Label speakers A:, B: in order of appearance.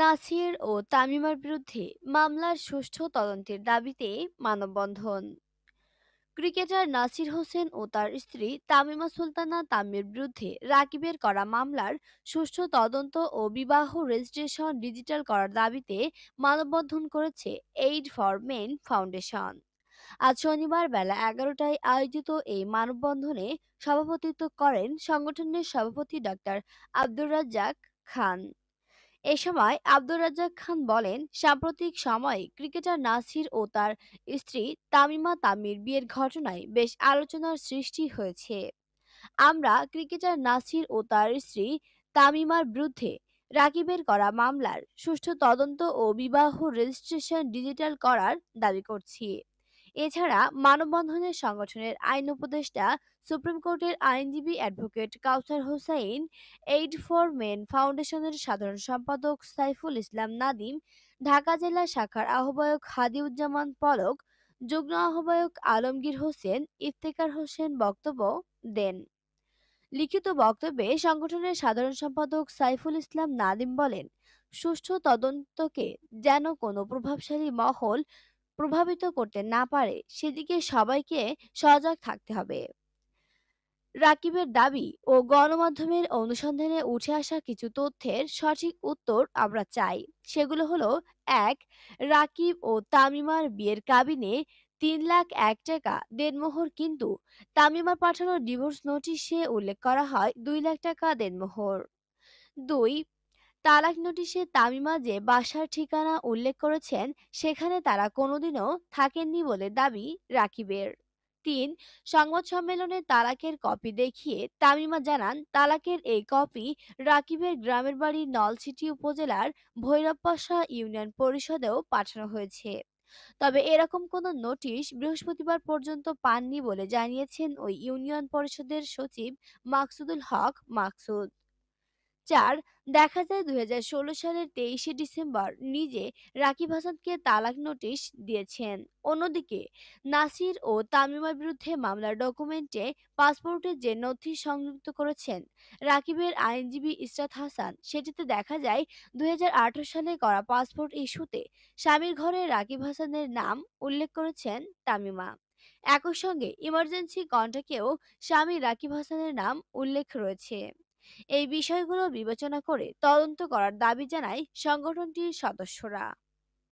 A: নাসির ও তামিমার বিরুদ্ধে মামলার সুষ্ঠু তদন্তের দাবিতে মানববন্ধন ক্রিকেটার নাসির হোসেন ও তার স্ত্রী তামিমা সুলতানা তামিমের বিরুদ্ধে রাকিবের করা মামলার সুষ্ঠু তদন্ত ও বিবাহ রেজিস্ট্রেশন ডিজিটাল করার দাবিতে মানববন্ধন করেছে এইড ফর মেন ফাউন্ডেশন আজ শনিবার বেলা এগারোটায় আয়োজিত এই মানববন্ধনে সভাপতিত্ব করেন সংগঠনের সভাপতি ডক্টর আব্দুর রাজ্জাক খান এ সময় আব্দুর রাজ্জাক খান বলেন সাম্প্রতিক সময়ে ক্রিকেটার নাসির ও তার স্ত্রী তামিমা তামির বিয়ের ঘটনায় বেশ আলোচনার সৃষ্টি হয়েছে আমরা ক্রিকেটার নাসির ও তার স্ত্রী তামিমার বিরুদ্ধে রাকিবের করা মামলার সুষ্ঠু তদন্ত ও বিবাহ রেজিস্ট্রেশন ডিজিটাল করার দাবি করছি এছাড়া মানববন্ধনে সংগঠনের আইন উপদেষ্টা সুপ্রিম কোর্টের আইনজীবী advocate Kawsar Hossain aid for men ফাউন্ডেশনের সাধারণ সম্পাদক সাইফুল ইসলাম নাদিম ঢাকা জেলা শাখার আহ্বায়ক হাদিউজ্জামান পলক যুগ্ম আহ্বায়ক আলমগীর হোসেন ইফতেকার হোসেন বক্তব্য দেন লিখিত বক্তব্যে সংগঠনের সাধারণ সম্পাদক সাইফুল ইসলাম নাদিম বলেন সুষ্ঠু তদন্তকে যেন কোনো প্রভাবশালী মহল প্রভাবিত করতে না পারে সেদিকে সবাইকে সজাগ থাকতে হবে রাকিবের দাবি ও গণমাধ্যমের অনুসন্ধানে উঠে আসা কিছু তথ্যের সঠিক উত্তর আমরা চাই সেগুলো হলো এক রাকিব ও তামিমার বিয়ের কাবিনে তিন লাখ এক টাকা দেনমোহর কিন্তু তামিমার পাঠানো ডিভোর্স নোটিশে উল্লেখ করা হয় দুই লাখ টাকা দেনমোহর দুই তালাক নোটিশে তামিমা যে বাসার ঠিকানা উল্লেখ করেছেন সেখানে তারা কোনোদিনও থাকেননি বলে দাবি রাকিবের তিন সংবাদ সম্মেলনে তালাকের কপি দেখিয়ে তামিমা জানান তালাকের এই কপি রাকিবের গ্রামের বাড়ি নলছিটি উপজেলার ভৈরবপাশা ইউনিয়ন পরিষদেও পাঠানো হয়েছে তবে এরকম কোনো নোটিশ বৃহস্পতিবার পর্যন্ত পাননি বলে জানিয়েছেন ওই ইউনিয়ন পরিষদের সচিব মাকসুদুল হক মাকসুদ চার দেখা যায় দুই সালের তেইশে ডিসেম্বর নিজে রাকিব হাসানকে তালাক নোটিশ দিয়েছেন অন্যদিকে নাসির ও তামিমার বিরুদ্ধে মামলার ডকুমেন্টে পাসপোর্টে যে নথি সংযুক্ত করেছেন রাকিবের আইনজীবী ইসরাত হাসান সেটিতে দেখা যায় দুই সালে করা পাসপোর্ট ইস্যুতে স্বামীর ঘরে রাকিব হাসানের নাম উল্লেখ করেছেন তামিমা একই সঙ্গে ইমার্জেন্সি কন্ট্রাক্টেও স্বামী রাকিব হাসানের নাম উল্লেখ রয়েছে এই বিষয়গুলো বিবেচনা করে তদন্ত করার দাবি জানায় সংগঠনটির সদস্যরা